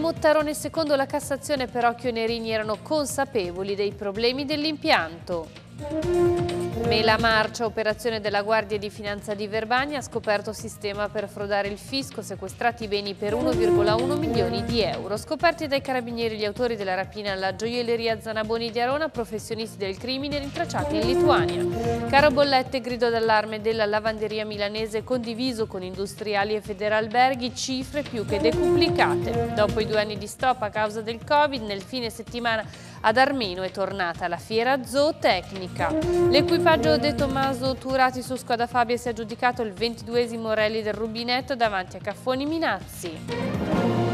Via Mottarone, secondo la Cassazione, però Chionerini erano consapevoli dei problemi dell'impianto. Mela Marcia, operazione della Guardia di Finanza di Verbania, ha scoperto sistema per frodare il fisco, sequestrati i beni per 1,1 milioni di euro. Scoperti dai carabinieri gli autori della rapina alla gioielleria Zanaboni di Arona, professionisti del crimine rintracciati in Lituania. Caro Bollette, grido d'allarme della lavanderia milanese condiviso con industriali e federalberghi, cifre più che decuplicate. Dopo i due anni di stop a causa del Covid, nel fine settimana ad Armeno è tornata la fiera zootecnica. L'equipaggio De Tommaso Turati su Squadra Fabia si è aggiudicato il 22 rally del Rubinetto davanti a Caffoni Minazzi.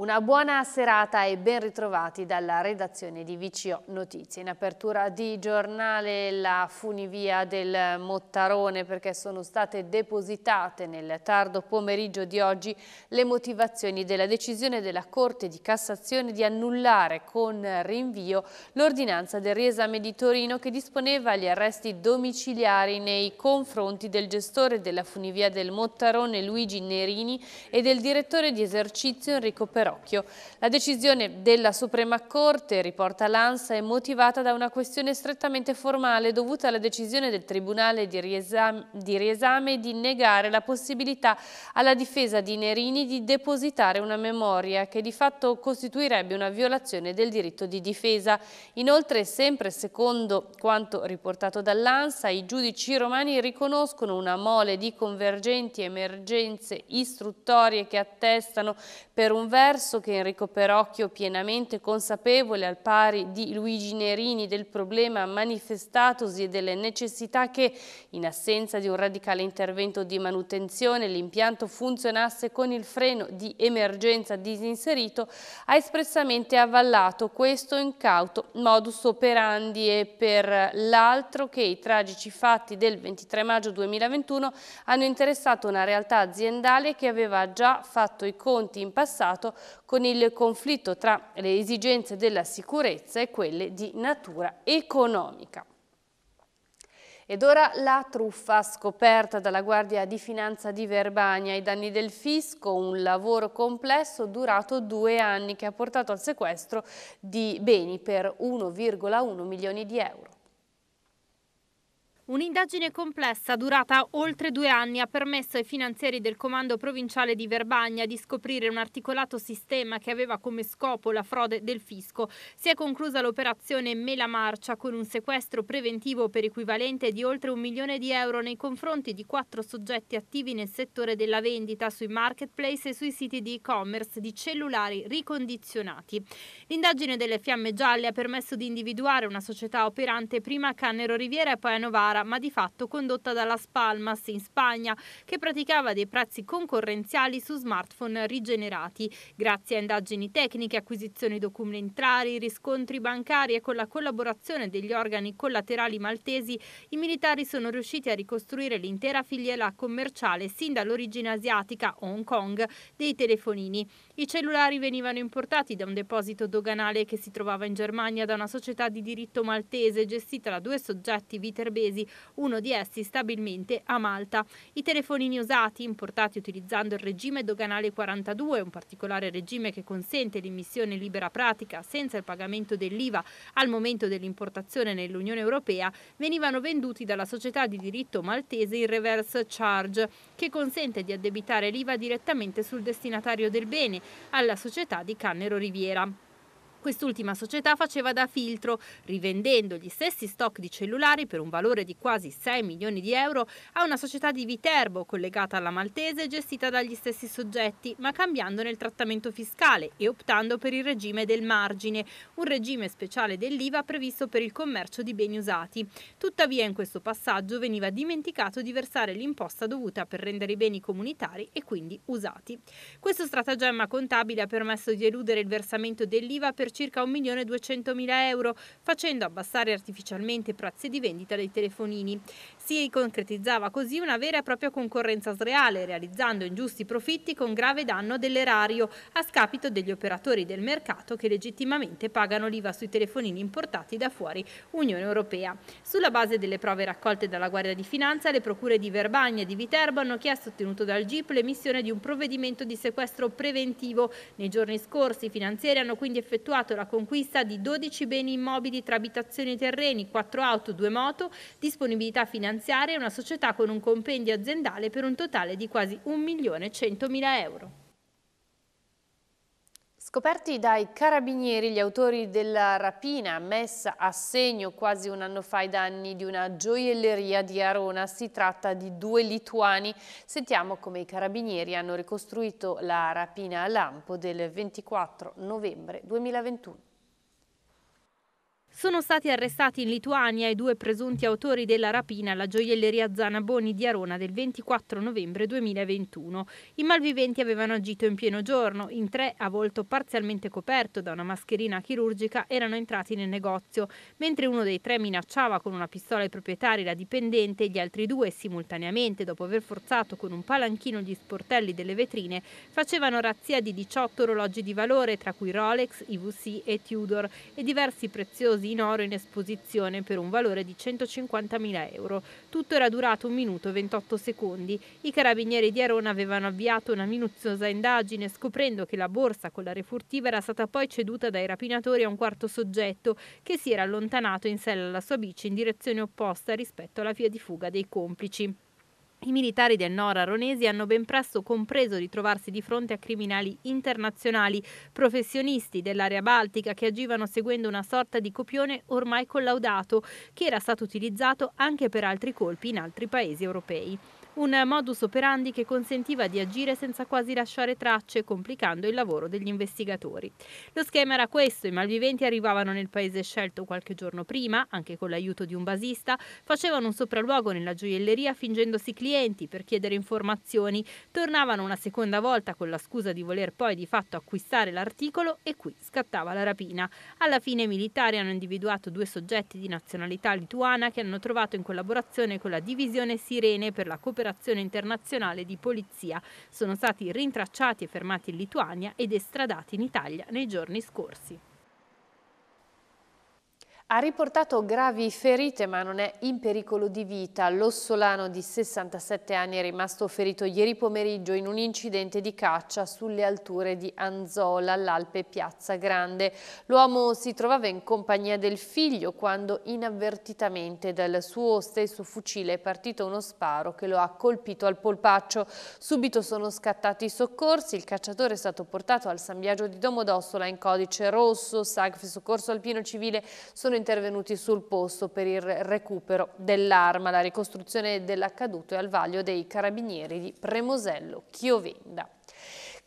Una buona serata e ben ritrovati dalla redazione di VCO Notizie. In apertura di giornale la funivia del Mottarone perché sono state depositate nel tardo pomeriggio di oggi le motivazioni della decisione della Corte di Cassazione di annullare con rinvio l'ordinanza del riesame di Torino che disponeva gli arresti domiciliari nei confronti del gestore della funivia del Mottarone Luigi Nerini e del direttore di esercizio Enrico Però Verrocchio. La decisione della Suprema Corte, riporta l'ANSA, è motivata da una questione strettamente formale dovuta alla decisione del Tribunale di riesame, di riesame di negare la possibilità alla difesa di Nerini di depositare una memoria che di fatto costituirebbe una violazione del diritto di difesa. Inoltre, sempre secondo quanto riportato dall'ANSA, i giudici romani riconoscono una mole di convergenti emergenze istruttorie che attestano per un verso verso che Enrico Perocchio, pienamente consapevole al pari di Luigi Nerini del problema manifestatosi e delle necessità che, in assenza di un radicale intervento di manutenzione, l'impianto funzionasse con il freno di emergenza disinserito, ha espressamente avallato questo incauto modus operandi e per l'altro che i tragici fatti del 23 maggio 2021 hanno interessato una realtà aziendale che aveva già fatto i conti in passato con il conflitto tra le esigenze della sicurezza e quelle di natura economica. Ed ora la truffa scoperta dalla Guardia di Finanza di Verbania ai danni del fisco, un lavoro complesso durato due anni che ha portato al sequestro di beni per 1,1 milioni di euro. Un'indagine complessa durata oltre due anni ha permesso ai finanzieri del comando provinciale di Verbagna di scoprire un articolato sistema che aveva come scopo la frode del fisco. Si è conclusa l'operazione Mela Marcia con un sequestro preventivo per equivalente di oltre un milione di euro nei confronti di quattro soggetti attivi nel settore della vendita sui marketplace e sui siti di e-commerce di cellulari ricondizionati. L'indagine delle fiamme gialle ha permesso di individuare una società operante prima a Cannero Riviera e poi a Novara cara, ma di fatto condotta dalla Spalmas in Spagna, che praticava dei prezzi concorrenziali su smartphone rigenerati. Grazie a indagini tecniche, acquisizioni documentari, riscontri bancari e con la collaborazione degli organi collaterali maltesi, i militari sono riusciti a ricostruire l'intera filiera commerciale sin dall'origine asiatica, Hong Kong, dei telefonini. I cellulari venivano importati da un deposito doganale che si trovava in Germania da una società di diritto maltese gestita da due soggetti viterbesi paesi, uno di essi stabilmente a Malta. I telefonini usati, importati utilizzando il regime doganale 42, un particolare regime che consente l'immissione libera pratica senza il pagamento dell'IVA al momento dell'importazione nell'Unione Europea, venivano venduti dalla società di diritto maltese in reverse charge, che consente di addebitare l'IVA direttamente sul destinatario del bene, alla società di Cannero Riviera. Quest'ultima società faceva da filtro, rivendendo gli stessi stock di cellulari per un valore di quasi 6 milioni di euro a una società di Viterbo collegata alla Maltese gestita dagli stessi soggetti, ma cambiandone il trattamento fiscale e optando per il regime del margine, un regime speciale dell'IVA previsto per il commercio di beni usati. Tuttavia in questo passaggio veniva dimenticato di versare l'imposta dovuta per rendere i beni comunitari e quindi usati. Questo stratagemma contabile ha permesso di eludere il versamento dell'IVA per circa 1.200.000 euro, facendo abbassare artificialmente i prezzi di vendita dei telefonini. Si concretizzava così una vera e propria concorrenza sreale, realizzando ingiusti profitti con grave danno dell'erario, a scapito degli operatori del mercato che legittimamente pagano l'IVA sui telefonini importati da fuori Unione Europea. Sulla base delle prove raccolte dalla Guardia di Finanza, le procure di Verbagna e di Viterbo hanno chiesto ottenuto dal GIP l'emissione di un provvedimento di sequestro preventivo. Nei giorni scorsi i finanzieri hanno quindi effettuato effettuato la conquista di 12 beni immobili tra abitazioni e terreni, 4 auto, 2 moto, disponibilità finanziaria e una società con un compendio aziendale per un totale di quasi 1.100.000 euro. Scoperti dai carabinieri gli autori della rapina messa a segno quasi un anno fa i danni di una gioielleria di Arona, si tratta di due lituani. Sentiamo come i carabinieri hanno ricostruito la rapina a lampo del 24 novembre 2021. Sono stati arrestati in Lituania i due presunti autori della rapina alla gioielleria Zanaboni di Arona del 24 novembre 2021. I malviventi avevano agito in pieno giorno, in tre a volto parzialmente coperto da una mascherina chirurgica erano entrati nel negozio, mentre uno dei tre minacciava con una pistola i proprietari, la dipendente gli altri due simultaneamente, dopo aver forzato con un palanchino gli sportelli delle vetrine, facevano razzia di 18 orologi di valore, tra cui Rolex, IVC e Tudor, e diversi preziosi preziosi in oro in esposizione per un valore di 150.000 euro. Tutto era durato un minuto e 28 secondi. I carabinieri di Arona avevano avviato una minuziosa indagine scoprendo che la borsa con la refurtiva era stata poi ceduta dai rapinatori a un quarto soggetto che si era allontanato in sella alla sua bici in direzione opposta rispetto alla via di fuga dei complici. I militari del Nord Aronesi hanno ben presto compreso di trovarsi di fronte a criminali internazionali, professionisti dell'area baltica che agivano seguendo una sorta di copione ormai collaudato, che era stato utilizzato anche per altri colpi in altri paesi europei un modus operandi che consentiva di agire senza quasi lasciare tracce, complicando il lavoro degli investigatori. Lo schema era questo, i malviventi arrivavano nel paese scelto qualche giorno prima, anche con l'aiuto di un basista, facevano un sopralluogo nella gioielleria fingendosi clienti per chiedere informazioni, tornavano una seconda volta con la scusa di voler poi di fatto acquistare l'articolo e qui scattava la rapina. Alla fine i militari hanno individuato due soggetti di nazionalità lituana che hanno trovato in collaborazione con la divisione Sirene per la cooperazione l'operazione internazionale di polizia. Sono stati rintracciati e fermati in Lituania ed estradati in Italia nei giorni scorsi. Ha riportato gravi ferite ma non è in pericolo di vita. L'ossolano di 67 anni è rimasto ferito ieri pomeriggio in un incidente di caccia sulle alture di Anzola, all'Alpe Piazza Grande. L'uomo si trovava in compagnia del figlio quando inavvertitamente dal suo stesso fucile è partito uno sparo che lo ha colpito al polpaccio. Subito sono scattati i soccorsi, il cacciatore è stato portato al San Biagio di Domodossola in codice rosso, SAGF Soccorso Alpino Civile sono intervenuti sul posto per il recupero dell'arma, la ricostruzione dell'accaduto e al vaglio dei carabinieri di Premosello Chiovenda.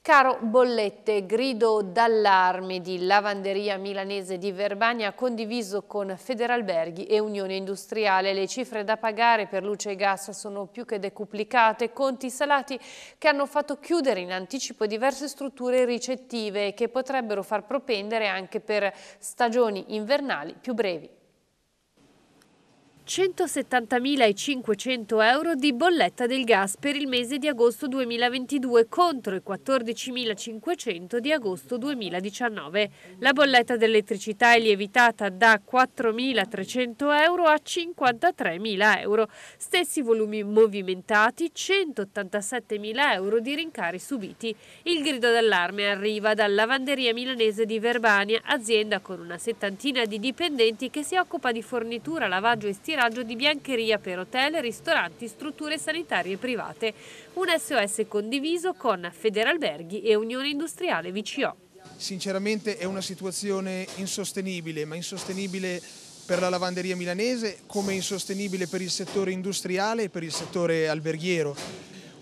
Caro bollette, grido d'allarme di lavanderia milanese di Verbania condiviso con Federalberghi e Unione Industriale. Le cifre da pagare per luce e gas sono più che decuplicate, conti salati che hanno fatto chiudere in anticipo diverse strutture ricettive che potrebbero far propendere anche per stagioni invernali più brevi. 170.500 euro di bolletta del gas per il mese di agosto 2022 contro i 14.500 di agosto 2019. La bolletta dell'elettricità è lievitata da 4.300 euro a 53.000 euro, stessi volumi movimentati, 187.000 euro di rincari subiti. Il grido d'allarme arriva dalla lavanderia milanese di Verbania, azienda con una settantina di dipendenti che si occupa di fornitura, lavaggio e stiraggio tiraggio di biancheria per hotel, ristoranti, strutture sanitarie private. Un SOS condiviso con Federalberghi e Unione Industriale VCO. Sinceramente è una situazione insostenibile, ma insostenibile per la lavanderia milanese come insostenibile per il settore industriale e per il settore alberghiero.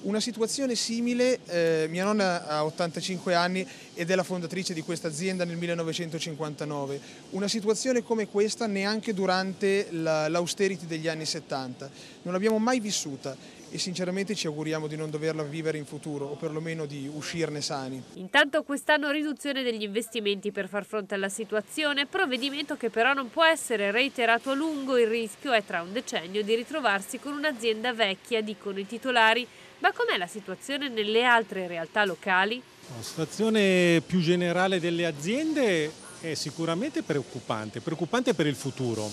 Una situazione simile, eh, mia nonna ha 85 anni ed è la fondatrice di questa azienda nel 1959. Una situazione come questa neanche durante l'austerity la, degli anni 70. Non l'abbiamo mai vissuta e sinceramente ci auguriamo di non doverla vivere in futuro o perlomeno di uscirne sani. Intanto quest'anno riduzione degli investimenti per far fronte alla situazione, provvedimento che però non può essere reiterato a lungo, il rischio è tra un decennio di ritrovarsi con un'azienda vecchia, dicono i titolari, ma com'è la situazione nelle altre realtà locali? La situazione più generale delle aziende è sicuramente preoccupante, preoccupante per il futuro,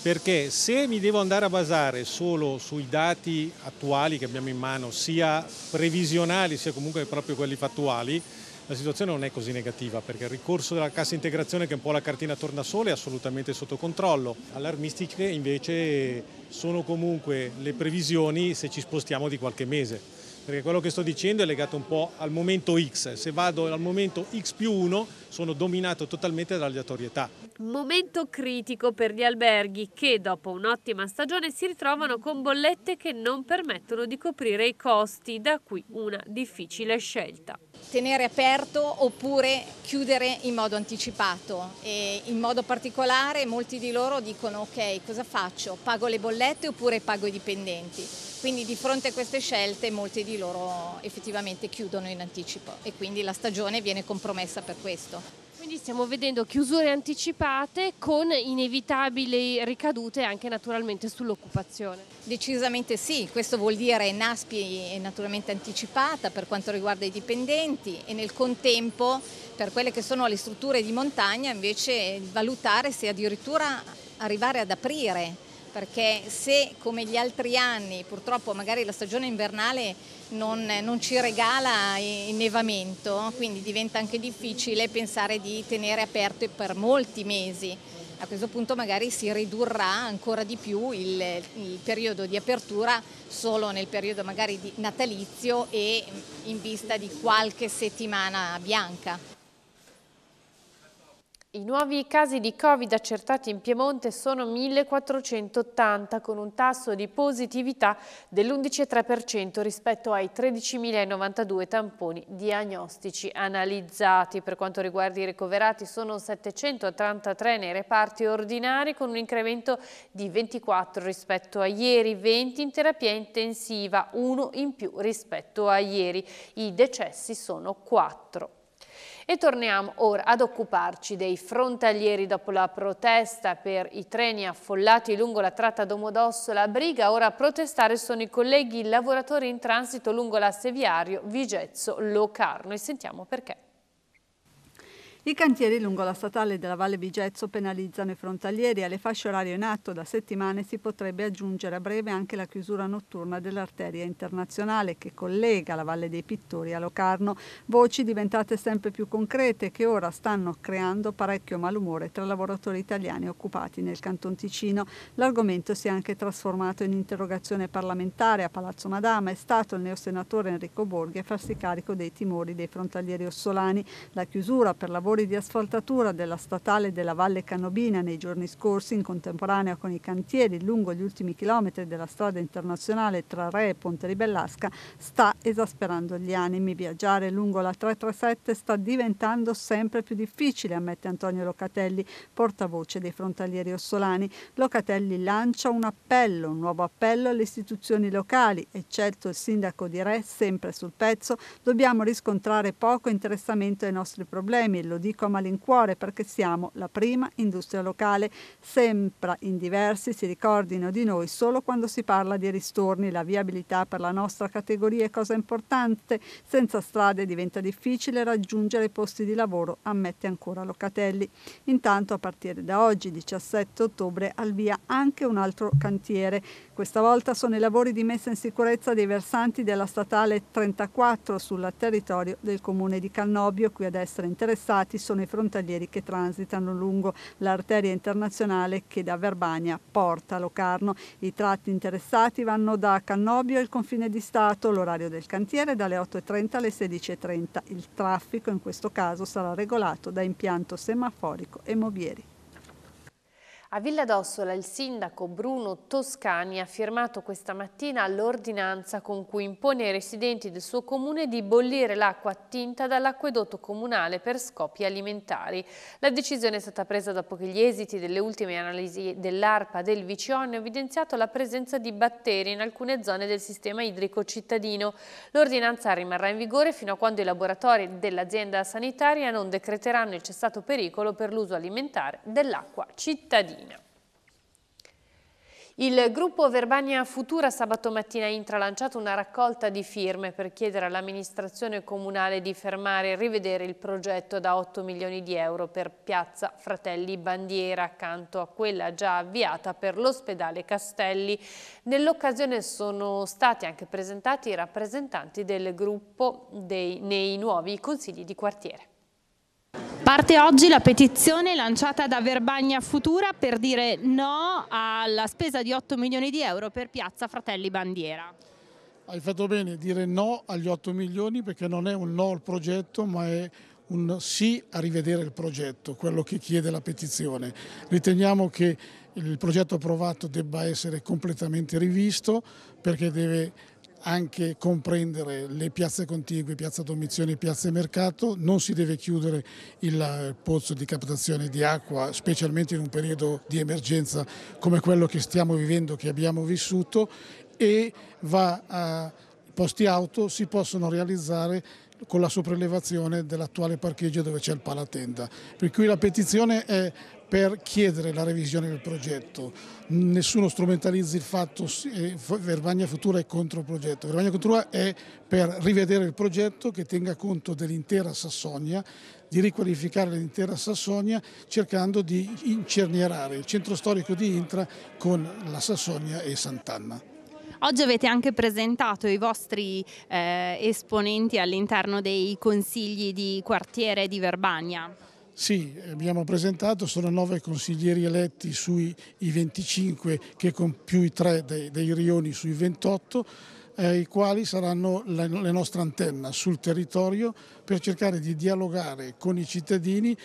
perché se mi devo andare a basare solo sui dati attuali che abbiamo in mano, sia previsionali sia comunque proprio quelli fattuali, la situazione non è così negativa perché il ricorso della cassa integrazione che è un po' la cartina tornasole è assolutamente sotto controllo. Allarmistiche invece sono comunque le previsioni se ci spostiamo di qualche mese perché quello che sto dicendo è legato un po' al momento X. Se vado al momento X più 1 sono dominato totalmente dall'aleatorietà. Momento critico per gli alberghi che dopo un'ottima stagione si ritrovano con bollette che non permettono di coprire i costi, da qui una difficile scelta tenere aperto oppure chiudere in modo anticipato e in modo particolare molti di loro dicono ok cosa faccio? Pago le bollette oppure pago i dipendenti? Quindi di fronte a queste scelte molti di loro effettivamente chiudono in anticipo e quindi la stagione viene compromessa per questo stiamo vedendo chiusure anticipate con inevitabili ricadute anche naturalmente sull'occupazione. Decisamente sì, questo vuol dire Naspi naturalmente anticipata per quanto riguarda i dipendenti e nel contempo per quelle che sono le strutture di montagna invece valutare se addirittura arrivare ad aprire perché se come gli altri anni purtroppo magari la stagione invernale non, non, ci regala innevamento, quindi diventa anche difficile pensare di tenere aperto per molti mesi. A questo punto magari si ridurrà ancora di più il, il periodo di apertura solo nel periodo magari natalizio e in vista di qualche settimana bianca. I nuovi casi di Covid accertati in Piemonte sono 1.480 con un tasso di positività dell'11,3% rispetto ai 13.092 tamponi diagnostici analizzati. Per quanto riguarda i ricoverati sono 783 nei reparti ordinari con un incremento di 24 rispetto a ieri, 20 in terapia intensiva, 1 in più rispetto a ieri. I decessi sono 4. E torniamo ora ad occuparci dei frontalieri dopo la protesta per i treni affollati lungo la tratta Domodossola Briga. Ora a protestare sono i colleghi lavoratori in transito lungo l'asse viario Vigezzo-Locarno e sentiamo perché. I cantieri lungo la statale della Valle Vigezzo penalizzano i frontalieri e alle fasce orarie in atto da settimane si potrebbe aggiungere a breve anche la chiusura notturna dell'arteria internazionale che collega la Valle dei Pittori a Locarno, voci diventate sempre più concrete che ora stanno creando parecchio malumore tra lavoratori italiani occupati nel Canton Ticino. L'argomento si è anche trasformato in interrogazione parlamentare a Palazzo Madama. È stato il neosenatore Enrico Borghi a farsi carico dei timori dei frontalieri ossolani. La chiusura per lavori lavori di asfaltatura della statale della Valle Canobina nei giorni scorsi in contemporanea con i cantieri lungo gli ultimi chilometri della strada internazionale tra Re e Ponte Ribellasca sta esasperando gli animi. Viaggiare lungo la 337 sta diventando sempre più difficile, ammette Antonio Locatelli, portavoce dei frontalieri ossolani. Locatelli lancia un appello, un nuovo appello alle istituzioni locali eccetto il sindaco di Re sempre sul pezzo, dobbiamo riscontrare poco interessamento ai nostri problemi, e lo lo dico a malincuore perché siamo la prima industria locale. Sempre in diversi si ricordino di noi solo quando si parla di ristorni. La viabilità per la nostra categoria è cosa importante. Senza strade diventa difficile raggiungere i posti di lavoro, ammette ancora Locatelli. Intanto a partire da oggi, 17 ottobre, al via anche un altro cantiere questa volta sono i lavori di messa in sicurezza dei versanti della statale 34 sul territorio del comune di Cannobio. Qui ad essere interessati sono i frontalieri che transitano lungo l'arteria internazionale che da Verbania porta a Locarno. I tratti interessati vanno da Cannobio al confine di Stato, l'orario del cantiere dalle 8.30 alle 16.30. Il traffico in questo caso sarà regolato da impianto semaforico e mobieri. A Villa d'Ossola il sindaco Bruno Toscani ha firmato questa mattina l'ordinanza con cui impone ai residenti del suo comune di bollire l'acqua attinta dall'acquedotto comunale per scopi alimentari. La decisione è stata presa dopo che gli esiti delle ultime analisi dell'ARPA del Vicio hanno evidenziato la presenza di batteri in alcune zone del sistema idrico cittadino. L'ordinanza rimarrà in vigore fino a quando i laboratori dell'azienda sanitaria non decreteranno il cessato pericolo per l'uso alimentare dell'acqua cittadina. Il gruppo Verbania Futura sabato mattina Intra ha lanciato una raccolta di firme per chiedere all'amministrazione comunale di fermare e rivedere il progetto da 8 milioni di euro per Piazza Fratelli Bandiera accanto a quella già avviata per l'ospedale Castelli. Nell'occasione sono stati anche presentati i rappresentanti del gruppo dei, nei nuovi consigli di quartiere. Parte oggi la petizione lanciata da Verbagna Futura per dire no alla spesa di 8 milioni di euro per Piazza Fratelli Bandiera. Hai fatto bene dire no agli 8 milioni perché non è un no al progetto ma è un sì a rivedere il progetto, quello che chiede la petizione. Riteniamo che il progetto approvato debba essere completamente rivisto perché deve anche comprendere le piazze contigue, piazza Domizione, piazza Mercato, non si deve chiudere il pozzo di captazione di acqua, specialmente in un periodo di emergenza come quello che stiamo vivendo, che abbiamo vissuto e va a posti auto si possono realizzare con la sopraelevazione dell'attuale parcheggio dove c'è il palatenda. Per cui la petizione è per chiedere la revisione del progetto. Nessuno strumentalizzi il fatto che eh, Verbagna Futura è contro il progetto. Verbagna Futura è per rivedere il progetto che tenga conto dell'intera Sassonia, di riqualificare l'intera Sassonia cercando di incernierare il centro storico di Intra con la Sassonia e Sant'Anna. Oggi avete anche presentato i vostri eh, esponenti all'interno dei consigli di quartiere di Verbagna. Sì, abbiamo presentato, sono nove consiglieri eletti sui 25 che con più i tre dei, dei rioni sui 28 eh, i quali saranno la, la nostra antenna sul territorio per cercare di dialogare con i cittadini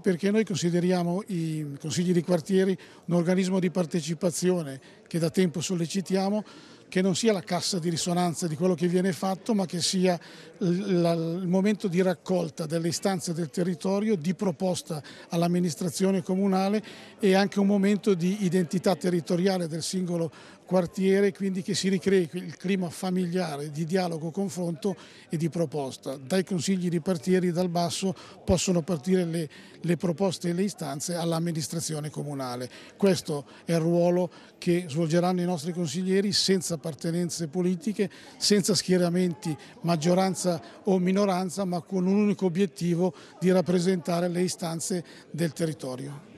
perché noi consideriamo i consigli di quartieri un organismo di partecipazione che da tempo sollecitiamo che non sia la cassa di risonanza di quello che viene fatto, ma che sia il momento di raccolta delle istanze del territorio, di proposta all'amministrazione comunale e anche un momento di identità territoriale del singolo quartiere, quindi che si ricrei il clima familiare di dialogo, confronto e di proposta. Dai consigli di quartieri dal basso possono partire le, le proposte e le istanze all'amministrazione comunale. Questo è il ruolo che svolgeranno i nostri consiglieri senza appartenenze politiche, senza schieramenti maggioranza o minoranza, ma con un unico obiettivo di rappresentare le istanze del territorio.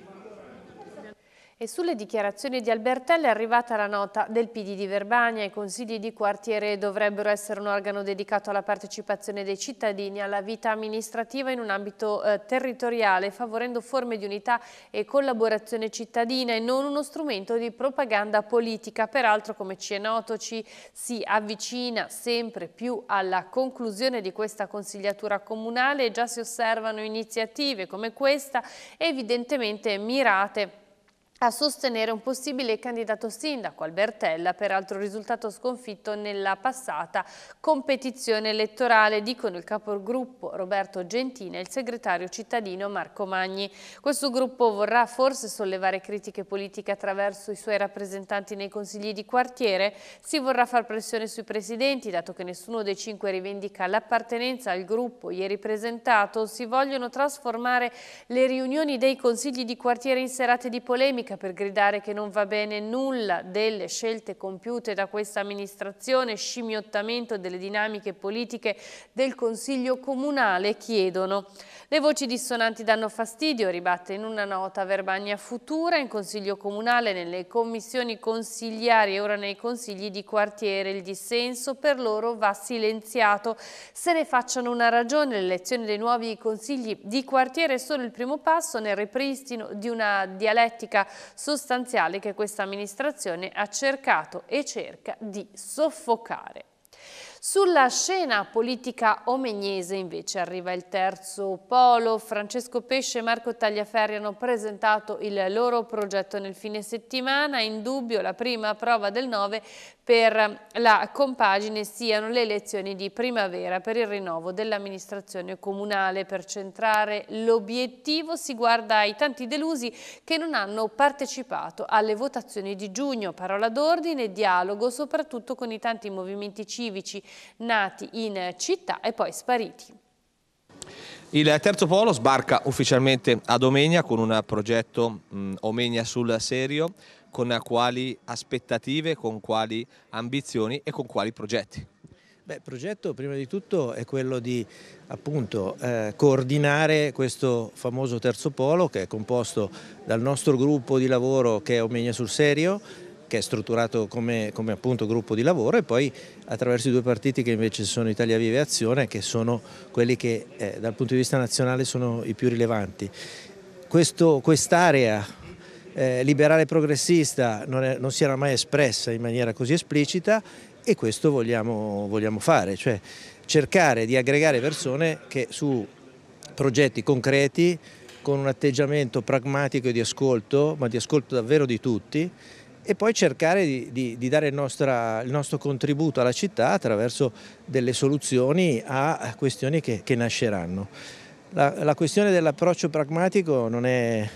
E sulle dichiarazioni di Albertelli è arrivata la nota del PD di Verbania. I consigli di quartiere dovrebbero essere un organo dedicato alla partecipazione dei cittadini alla vita amministrativa in un ambito eh, territoriale, favorendo forme di unità e collaborazione cittadina e non uno strumento di propaganda politica. Peraltro, come ci è noto, ci si avvicina sempre più alla conclusione di questa consigliatura comunale e già si osservano iniziative come questa evidentemente mirate a sostenere un possibile candidato sindaco, Albertella, peraltro risultato sconfitto nella passata competizione elettorale, dicono il capogruppo Roberto Gentile e il segretario cittadino Marco Magni. Questo gruppo vorrà forse sollevare critiche politiche attraverso i suoi rappresentanti nei consigli di quartiere? Si vorrà far pressione sui presidenti, dato che nessuno dei cinque rivendica l'appartenenza al gruppo ieri presentato? Si vogliono trasformare le riunioni dei consigli di quartiere in serate di polemica? polemica per gridare che non va bene nulla delle scelte compiute da questa amministrazione, scimmiottamento delle dinamiche politiche del Consiglio Comunale, chiedono. Le voci dissonanti danno fastidio, ribatte in una nota Verbagna Futura, in Consiglio Comunale, nelle commissioni consigliari e ora nei consigli di quartiere. Il dissenso per loro va silenziato. Se ne facciano una ragione, l'elezione dei nuovi consigli di quartiere è solo il primo passo nel ripristino di una dialettica sostanziale che questa amministrazione ha cercato e cerca di soffocare. Sulla scena politica omegnese invece arriva il terzo polo. Francesco Pesce e Marco Tagliaferri hanno presentato il loro progetto nel fine settimana. In dubbio la prima prova del 9 per la compagine siano le elezioni di primavera per il rinnovo dell'amministrazione comunale. Per centrare l'obiettivo si guarda ai tanti delusi che non hanno partecipato alle votazioni di giugno. Parola d'ordine, dialogo soprattutto con i tanti movimenti civici nati in città e poi spariti. Il terzo polo sbarca ufficialmente a Omegna con un progetto mm, Omegna sul serio con quali aspettative, con quali ambizioni e con quali progetti? il progetto prima di tutto è quello di appunto, eh, coordinare questo famoso terzo polo che è composto dal nostro gruppo di lavoro che è Omegna sul Serio, che è strutturato come, come, appunto gruppo di lavoro e poi attraverso i due partiti che invece sono Italia Vive Azione che sono quelli che eh, dal punto di vista nazionale sono i più rilevanti. Quest'area eh, liberale progressista non, è, non, si era mai espressa in maniera così esplicita e questo vogliamo, vogliamo fare, cioè cercare di aggregare persone che su progetti concreti con un atteggiamento pragmatico e di ascolto, ma di ascolto davvero di tutti, e poi cercare di, di, di dare il, nostra, il, nostro contributo alla città attraverso delle soluzioni a questioni che, che nasceranno. La, la questione dell'approccio pragmatico non è,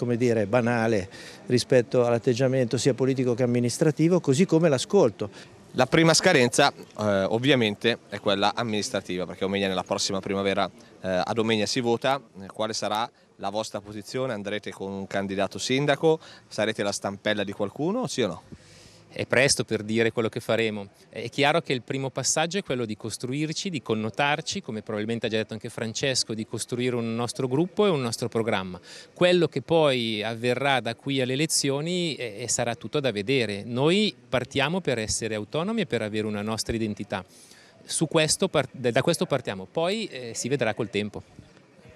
come dire, banale rispetto all'atteggiamento sia politico che amministrativo, così come l'ascolto. La prima scadenza eh, ovviamente è quella amministrativa, perché Omegna nella prossima primavera eh, ad Omegna si vota, eh, quale sarà la vostra posizione? Andrete con un candidato sindaco? Sarete la stampella di qualcuno, sì o no? è presto per dire quello che faremo. È chiaro che il primo passaggio è quello di costruirci, di connotarci, come probabilmente ha già detto anche Francesco, di costruire un nostro gruppo e un nostro programma. Quello che poi avverrà da qui alle elezioni eh, sarà tutto da vedere. Noi partiamo per essere autonomi e per avere una nostra identità. Questo, da questo partiamo, poi eh, si vedrà col tempo.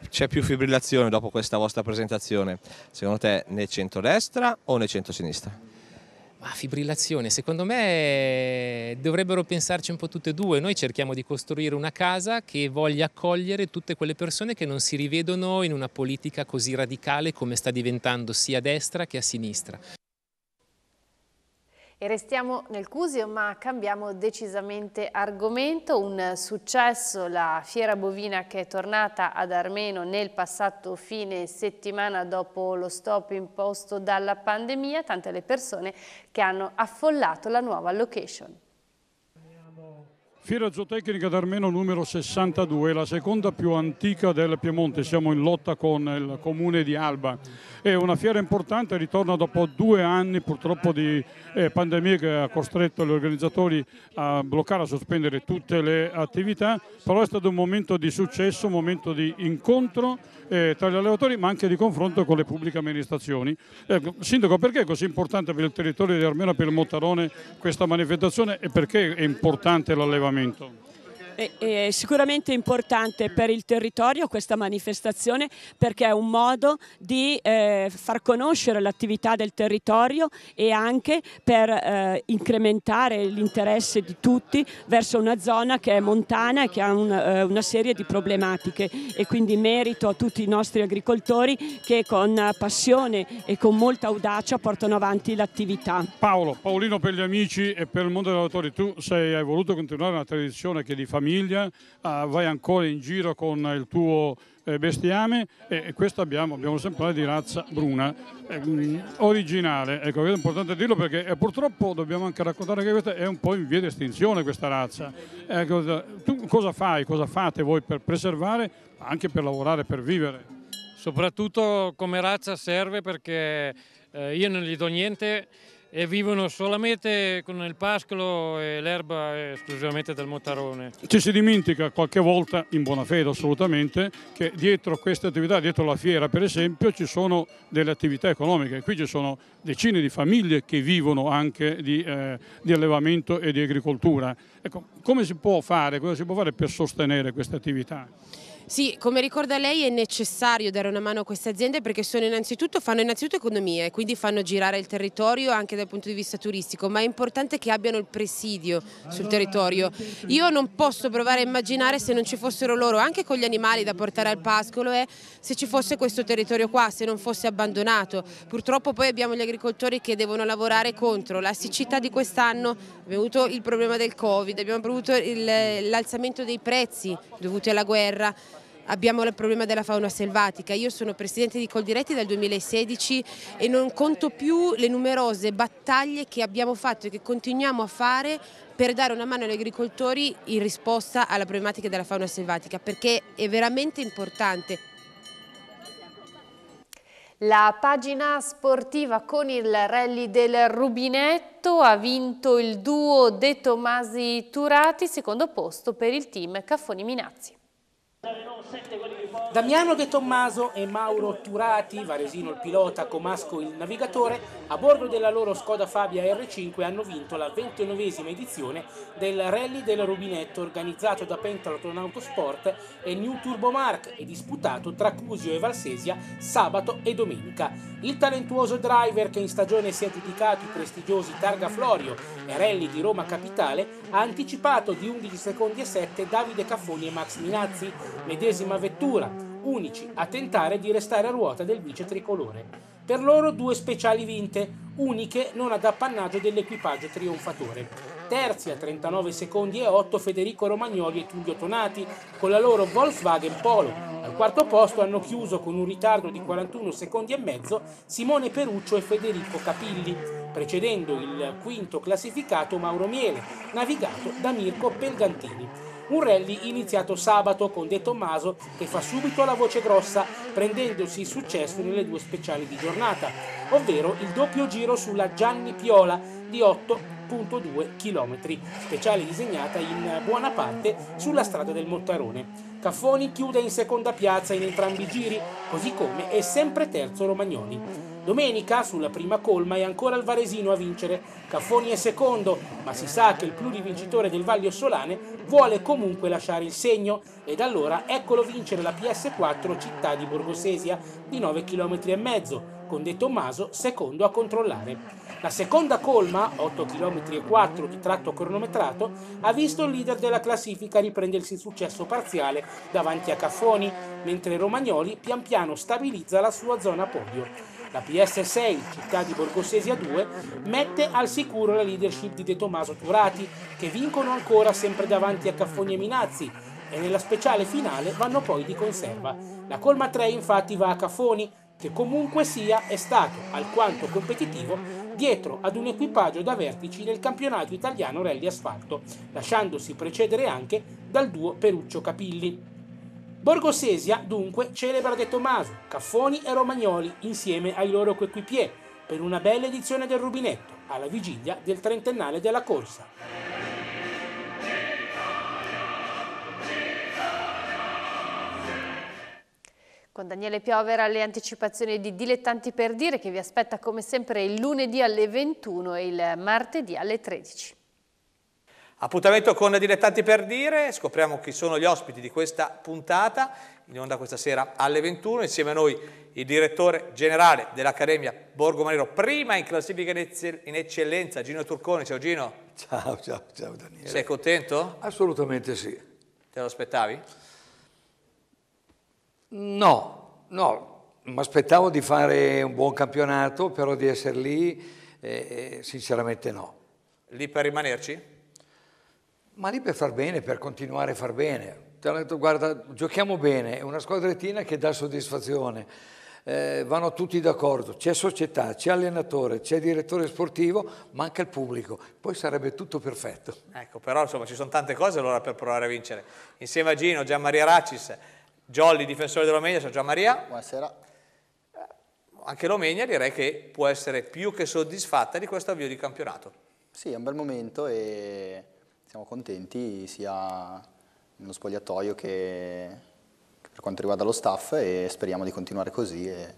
C'è più fibrillazione dopo questa vostra presentazione, secondo te né centrodestra o né centrosinistra? Ma fibrillazione, secondo me dovrebbero pensarci un po' tutte e due. Noi cerchiamo di costruire una casa che voglia accogliere tutte quelle persone che non si rivedono in una politica così radicale come sta diventando sia a destra che a sinistra. E restiamo nel Cusio ma cambiamo decisamente argomento, un successo la fiera bovina che è tornata ad Armeno nel passato fine settimana dopo lo stop imposto dalla pandemia, tante le persone che hanno affollato la nuova location. Fiera zootecnica d'Armeno numero 62, la seconda più antica del Piemonte, siamo in lotta con il comune di Alba. È una fiera importante, ritorna dopo due anni purtroppo di eh, pandemia che ha costretto gli organizzatori a bloccare, a sospendere tutte le attività, però è stato un momento di successo, un momento di incontro eh, tra gli allevatori ma anche di confronto con le pubbliche amministrazioni. Ecco, sindaco, perché è così importante per il territorio di Armeno, per il Mottarone questa manifestazione e perché è importante l'allevamento? momento. È, è sicuramente importante per il territorio questa manifestazione perché è un modo di eh, far conoscere l'attività del territorio e anche per eh, incrementare l'interesse di tutti verso una zona che è montana e che ha un, eh, una serie di problematiche e quindi merito a tutti i nostri agricoltori che con passione e con molta audacia portano avanti l'attività. Paolo, Paolino per gli amici e per il mondo dei lavoratori, tu sei, hai voluto continuare una tradizione che di famiglia famiglia, ah, vai ancora in giro con il tuo eh, bestiame e, e questo abbiamo, abbiamo un di razza bruna, eh, mm, originale, ecco è importante dirlo perché eh, purtroppo dobbiamo anche raccontare che questa è un po' in via di estinzione questa razza. Ecco, tu cosa fai, cosa fate voi per preservare, ma anche per lavorare, per vivere? Soprattutto come razza serve perché eh, io non gli do niente e vivono solamente con il pascolo e l'erba esclusivamente del motarone. Ci si dimentica qualche volta, in buona fede assolutamente, che dietro queste attività, dietro la fiera per esempio, ci sono delle attività economiche. Qui ci sono decine di famiglie che vivono anche di, eh, di allevamento e di agricoltura. Ecco, come si può fare, cosa si può fare per sostenere queste attività? Sì, come ricorda lei è necessario dare una mano a queste aziende perché innanzitutto, fanno innanzitutto economia e quindi fanno girare il territorio anche dal punto di vista turistico, ma è importante che abbiano il presidio sul territorio. Io non posso provare a immaginare se non ci fossero loro, anche con gli animali da portare al pascolo, eh, se ci fosse questo territorio qua, se non fosse abbandonato. Purtroppo poi abbiamo gli agricoltori che devono lavorare contro la siccità di quest'anno, abbiamo avuto il problema del Covid, abbiamo avuto l'alzamento dei prezzi dovuti alla guerra abbiamo il problema della fauna selvatica. Io sono presidente di Coldiretti dal 2016 e non conto più le numerose battaglie che abbiamo fatto e che continuiamo a fare per dare una mano agli agricoltori in risposta alla problematica della fauna selvatica, perché è veramente importante. La pagina sportiva con il rally del Rubinetto ha vinto il duo De Tomasi Turati, secondo posto per il team Caffoni Minazzi. 997 Damiano De Tommaso e Mauro Turati, Varesino il pilota, Comasco il navigatore, a bordo della loro Skoda Fabia R5 hanno vinto la ventunovesima edizione del Rally del Rubinetto organizzato da Pentathlon Autosport e New Turbo Mark e disputato tra Cusio e Valsesia sabato e domenica. Il talentuoso driver che in stagione si è dedicato ai prestigiosi Targa Florio e Rally di Roma Capitale ha anticipato di 11 secondi e 7 Davide Caffoni e Max Minazzi, medesima vettura unici a tentare di restare a ruota del vice tricolore. Per loro due speciali vinte, uniche non ad appannaggio dell'equipaggio trionfatore. Terzi a 39 secondi e 8 Federico Romagnoli e Tullio Tonati con la loro Volkswagen Polo. Al quarto posto hanno chiuso con un ritardo di 41 secondi e mezzo Simone Peruccio e Federico Capilli, precedendo il quinto classificato Mauro Miele, navigato da Mirko Pelgantini. Un rally iniziato sabato con De Tommaso che fa subito la voce grossa prendendosi il successo nelle due speciali di giornata, ovvero il doppio giro sulla Gianni Piola di 8.2 km, speciale disegnata in buona parte sulla strada del Mottarone. Caffoni chiude in seconda piazza in entrambi i giri, così come è sempre terzo Romagnoli. Domenica, sulla prima colma, è ancora il Varesino a vincere. Caffoni è secondo, ma si sa che il plurivincitore del Vaglio Solane vuole comunque lasciare il segno ed allora eccolo vincere la PS4 Città di Borgosesia di 9 km e mezzo, con De Tommaso secondo a controllare. La seconda colma, 8 km e 4 di tratto cronometrato, ha visto il leader della classifica riprendersi il successo parziale davanti a Caffoni, mentre Romagnoli pian piano stabilizza la sua zona podio. La PS6, città di Borgosesia 2, mette al sicuro la leadership di De Tommaso Turati, che vincono ancora sempre davanti a Caffoni e Minazzi, e nella speciale finale vanno poi di conserva. La colma 3 infatti va a Caffoni, che comunque sia è stato alquanto competitivo dietro ad un equipaggio da vertici nel campionato italiano rally asfalto, lasciandosi precedere anche dal duo Peruccio Capilli. Borgosesia dunque celebra De Tommaso, Caffoni e Romagnoli insieme ai loro coequipier per una bella edizione del Rubinetto alla vigilia del trentennale della corsa. Con Daniele Piovera le anticipazioni di Dilettanti per Dire che vi aspetta come sempre il lunedì alle 21 e il martedì alle 13. Appuntamento con Dilettanti per Dire, scopriamo chi sono gli ospiti di questa puntata, in onda questa sera alle 21, insieme a noi il direttore generale dell'Accademia Borgo Manero, prima in classifica in eccellenza, Gino Turcone, Ciao Gino. Ciao, ciao, ciao Daniele. Sei contento? Assolutamente sì. Te lo aspettavi? No, no, mi aspettavo di fare un buon campionato, però di essere lì, eh, eh sinceramente no. Lì per rimanerci? Ma lì per far bene, per continuare a far bene. Ti hanno detto, guarda, giochiamo bene, è una squadrettina che dà soddisfazione. Eh, vanno tutti d'accordo, c'è società, c'è allenatore, c'è direttore sportivo, ma manca il pubblico, poi sarebbe tutto perfetto. Ecco, però insomma ci sono tante cose allora per provare a vincere. Insieme a Gino, Gian Maria Racis, Jolly, difensore dell'Omegna, ciao Maria. Buonasera. Eh, anche l'Omegna direi che può essere più che soddisfatta di questo avvio di campionato. Sì, è un bel momento e siamo contenti sia nello spogliatoio che, per quanto riguarda lo staff e speriamo di continuare così e,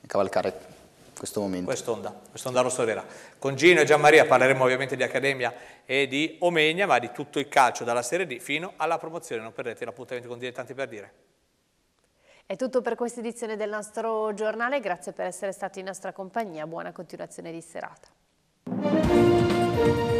e cavalcare questo momento. Quest'onda, quest'onda rossovera. Con Gino e Gianmaria parleremo ovviamente di Accademia e di Omegna, ma di tutto il calcio, dalla Serie D fino alla promozione. Non perdete l'appuntamento con Dilettanti per dire. È tutto per questa edizione del nostro giornale, grazie per essere stati in nostra compagnia, buona continuazione di serata.